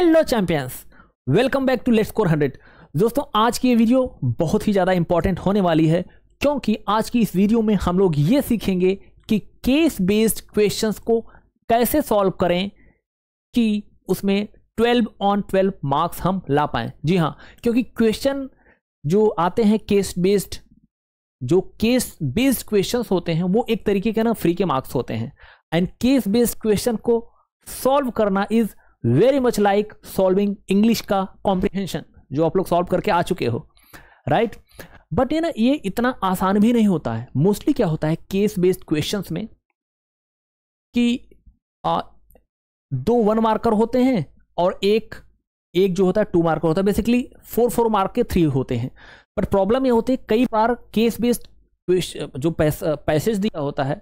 hello champions welcome back to let's score hundred दोस्तों आज की ये वीडियो बहुत ही ज़्यादा इंपॉर्टेंट होने वाली है क्योंकि आज की इस वीडियो में हम लोग ये सीखेंगे कि केस बेस्ड क्वेश्चंस को कैसे सॉल्व करें कि उसमें 12 ऑन 12 मार्क्स हम ला पाएं जी हाँ क्योंकि क्वेश्चन जो आते हैं केस बेस्ड जो केस बेस्ड क्वेश्चन होते हैं वो एक तरीके के ना फ्री के मार्क्स होते हैं एंड केस बेस्ड क्वेश्चन को सॉल्व करना is very much like solving English का कॉम्प्रिहेंशन जो आप लोग सॉल्व करके आ चुके हो राइट बट ये ना ये इतना आसान भी नहीं होता है मोस्टली क्या होता है केस बेस्ड क्वेश्चंस में कि आ, दो वन मार्कर होते हैं और एक एक जो होता है टू मार्कर होता है बेसिकली फोर फोर मार्क के थ्री होते हैं बट प्रॉब्लम ये होती है कई बार केस बेस्ड जो पैसेज दिया होता है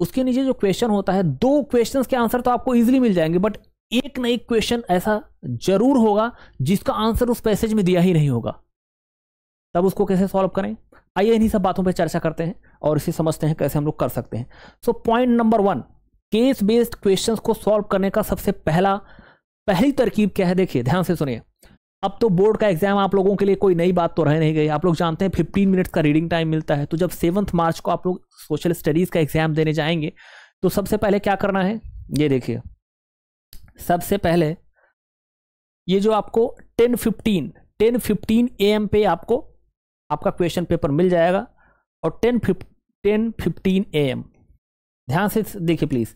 उसके नीचे जो क्वेश्चन होता है दो क्वेश्चंस के आंसर तो आपको इजीली मिल जाएंगे बट एक ना एक क्वेश्चन ऐसा जरूर होगा जिसका आंसर उस पैसेज में दिया ही नहीं होगा तब उसको कैसे सॉल्व करें आइए इन्हीं सब बातों पर चर्चा करते हैं और इसे समझते हैं कैसे हम लोग कर सकते हैं so point number one case based question को सॉल्व करने का सबसे पहला पहली तरकीब क्या है देखिए ध्यान से सुनिए अब तो बोर्ड का एग्जाम आप लोगों के लिए कोई नई बात तो रह नहीं गई आप लोग जानते हैं 15 मिनट्स का रीडिंग टाइम मिलता है तो जब सेवन्थ मार्च को आप लोग सोशल स्टडीज़ का एग्जाम देने जाएंगे तो सबसे पहले क्या करना है ये देखिए सबसे पहले ये जो आपको 10:15 10:15 एम पे आपको आपका क्वेश्चन पेपर मिल जाएगा और 10 टेन फिफ्टीन ए एम ध्यान से देखिए please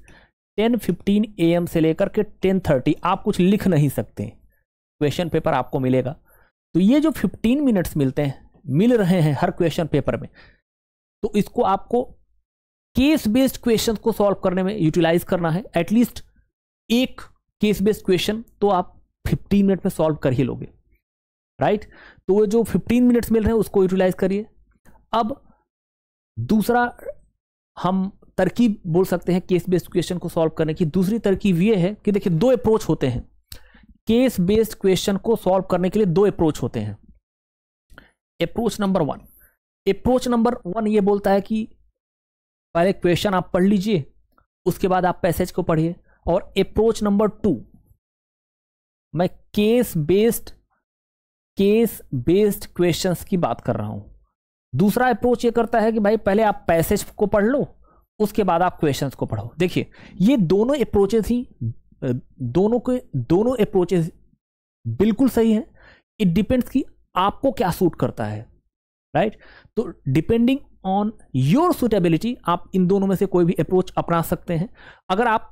ten fifteen A M से लेकर के टेन थर्टी आप कुछ लिख नहीं सकते क्वेश्चन पेपर आपको मिलेगा तो ये जो फिफ्टीन मिनट्स मिलते हैं मिल रहे हैं हर क्वेश्चन पेपर में तो इसको आपको केस बेस्ड क्वेश्चन को सॉल्व करने में यूटिलाइज करना है एटलीस्ट एक केस बेस्ड क्वेश्चन तो आप 15 मिनट में सॉल्व कर ही लोगे राइट तो जो 15 मिनट्स मिल रहे हैं उसको यूटिलाइज करिए अब दूसरा हम तरकीब बोल सकते हैं केस बेस्ड क्वेश्चन को सॉल्व करने की दूसरी तरकीब ये है कि देखिए दो अप्रोच होते हैं केस बेस्ड क्वेश्चन को सॉल्व करने के लिए दो अप्रोच होते हैं approach number one approach number one ये बोलता है कि पहले क्वेश्चन आप पढ़ लीजिए उसके बाद आप पैसेज को पढ़िए और अप्रोच नंबर टू मैं case based case based questions की बात कर रहा हूं दूसरा अप्रोच ये करता है कि भाई पहले आप पैसेज को पढ़ लो उसके बाद आप क्वेश्चंस को पढ़ो देखिए ये दोनों अप्रोचेस ही दोनों के दोनों अप्रोचेस बिल्कुल सही है इट डिपेंड्स कि आपको क्या सूट करता है राइट तो डिपेंडिंग ऑन योर सुटेबिलिटी आप इन दोनों में से कोई भी अप्रोच अपना सकते हैं अगर आप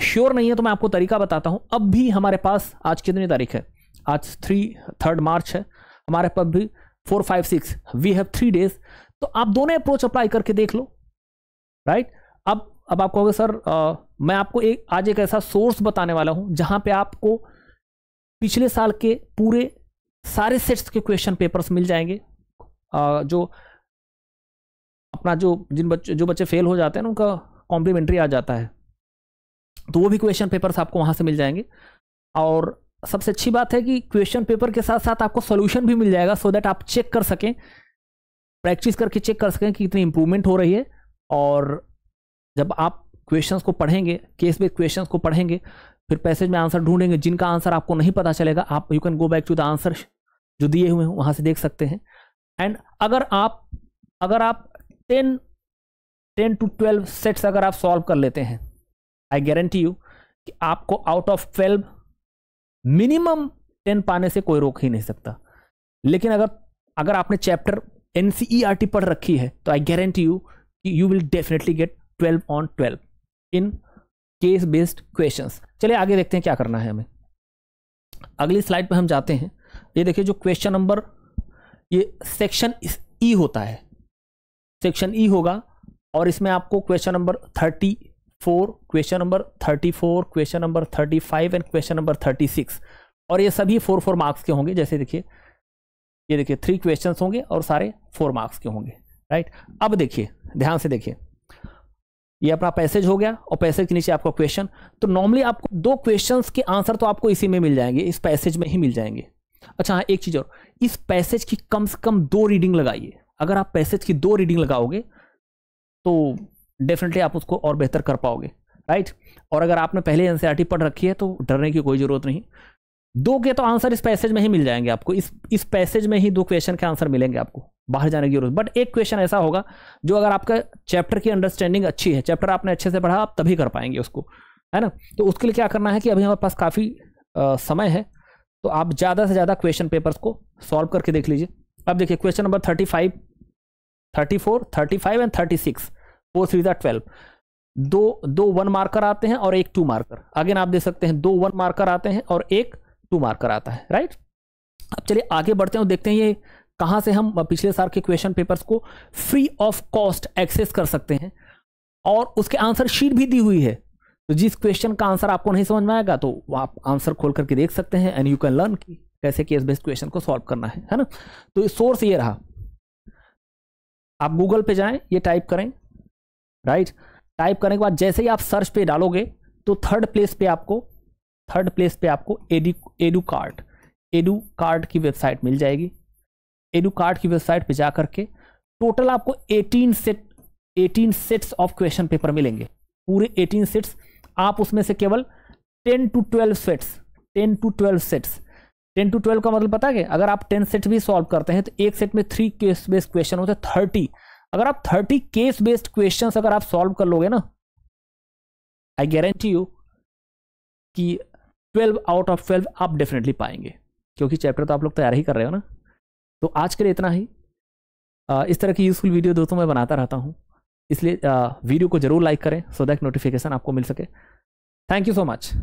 श्योर नहीं है तो मैं आपको तरीका बताता हूँ अब भी हमारे पास आज कितनी तारीख है आज थ्री थर्ड मार्च है हमारे पास भी four five six we have three days तो आप दोनों अप्रोच अप्लाई करके देख लो राइट अब अब आप कहोगे सर आ, मैं आपको एक आज एक ऐसा सोर्स बताने वाला हूँ जहाँ पे आपको पिछले साल के पूरे सारे सेट्स के क्वेश्चन पेपर्स मिल जाएंगे आ, जो अपना जो जिन बच्चे जो बच्चे फेल हो जाते हैं ना उनका कॉम्प्लीमेंट्री आ जाता है तो वो भी क्वेश्चन पेपर्स आपको वहाँ से मिल जाएंगे और सबसे अच्छी बात है कि क्वेश्चन पेपर के साथ साथ आपको सोल्यूशन भी मिल जाएगा सो so दैट आप चेक कर सकें प्रैक्टिस करके चेक कर सकें कि कितनी इंप्रूवमेंट हो रही है और जब आप क्वेश्चंस को पढ़ेंगे केस बेस क्वेश्चंस को पढ़ेंगे फिर पैसेज में आंसर ढूंढेंगे जिनका आंसर आपको नहीं पता चलेगा आप you can go back to the answer जो दिए हुए हैं वहाँ से देख सकते हैं एंड अगर आप अगर आप ten ten to twelve sets अगर आप सॉल्व कर लेते हैं आई गारंटी यू कि आपको out of twelve minimum ten पाने से कोई रोक ही नहीं सकता लेकिन अगर अगर आपने चैप्टर एन e पढ़ रखी है तो आई गारंटी यू कि you will definitely get twelve on twelve in case based question चलिए आगे देखते हैं क्या करना है हमें अगली स्लाइड पर हम जाते हैं ये देखिए जो क्वेश्चन नंबर ये सेक्शन ई e होता है सेक्शन ई e होगा और इसमें आपको question number thirty four question number thirty four question number thirty five and question number thirty six और ये सभी फोर फोर मार्क्स के होंगे जैसे देखिए ये देखिए थ्री क्वेश्चन होंगे और सारे फोर मार्क्स के होंगे राइट अब देखिए ध्यान से देखिए ये अपना पैसेज हो गया और पैसेज के नीचे आपका क्वेश्चन तो नॉर्मली आपको दो क्वेश्चन के आंसर तो आपको इसी में मिल जाएंगे इस पैसेज में ही मिल जाएंगे अच्छा हाँ एक चीज़ और इस पैसेज की कम से कम दो रीडिंग लगाइए अगर आप पैसेज की दो रीडिंग लगाओगे तो डेफिनेटली आप उसको और बेहतर कर पाओगे राइट और अगर आपने पहले एन e पढ़ रखी है तो डरने की कोई ज़रूरत नहीं दो के तो आंसर इस पैसेज में ही मिल जाएंगे आपको इस इस पैसेज में ही दो क्वेश्चन के आंसर मिलेंगे आपको बाहर जाने की जरूरत बट एक क्वेश्चन ऐसा होगा जो अगर आपका चैप्टर की अंडरस्टैंडिंग अच्छी है चैप्टर आपने अच्छे से पढ़ा आप तभी कर पाएंगे उसको है ना तो उसके लिए क्या करना है कि अभी हमारे पास काफ़ी समय है तो आप ज़्यादा से ज़्यादा क्वेश्चन पेपर्स को सॉल्व करके देख लीजिए अब देखिए question number thirty five thirty four thirty five and thirty six four three ज़ा ट्वेल्व दो दो वन मार्कर आते हैं और एक टू मार्कर अगेन आप देख सकते हैं दो वन मार्कर आते हैं और एक टू मार्कर आता है राइट अब चलिए आगे बढ़ते हैं और देखते हैं ये कहाँ से हम पिछले साल के क्वेश्चन पेपर्स को फ्री ऑफ कॉस्ट एक्सेस कर सकते हैं और उसके आंसर शीट भी दी हुई है तो जिस क्वेश्चन का आंसर आपको नहीं समझ में आएगा तो आप आंसर खोल करके देख सकते हैं एंड यू कैन लर्न कि कैसे केस बेस्ड क्वेश्चन को सॉल्व करना है है ना तो सोर्स ये रहा आप गूगल पे जाएं ये टाइप करें राइट टाइप करने के बाद जैसे ही आप सर्च पे डालोगे तो थर्ड प्लेस पे आपको थर्ड प्लेस पे आपको edu Educart Educart की वेबसाइट मिल जाएगी एडु कार्ड की वेबसाइट पे जा करके टोटल आपको 18 set 18 sets of question paper मिलेंगे पूरे 18 सेट्स आप उसमें से केवल 10 to 12 sets 10 to 12 sets 10 to 12 का मतलब पता है अगर आप 10 सेट भी सॉल्व करते हैं तो एक सेट में थ्री बेस्ट क्वेश्चन होते हैं थर्टी अगर आप थर्टी केस बेस्ड क्वेश्चन अगर आप सॉल्व कर लोगे ना आई गारंटी यू कि ट्वेल्व आउट ऑफ ट्वेल्व आप डेफिनेटली पाएंगे क्योंकि चैप्टर तो आप लोग तैयार ही कर रहे हो ना तो आज के लिए इतना ही इस तरह की यूज़फुल वीडियो दोस्तों मैं बनाता रहता हूँ इसलिए वीडियो को ज़रूर लाइक करें सो दैट नोटिफिकेशन आपको मिल सके थैंक यू सो मच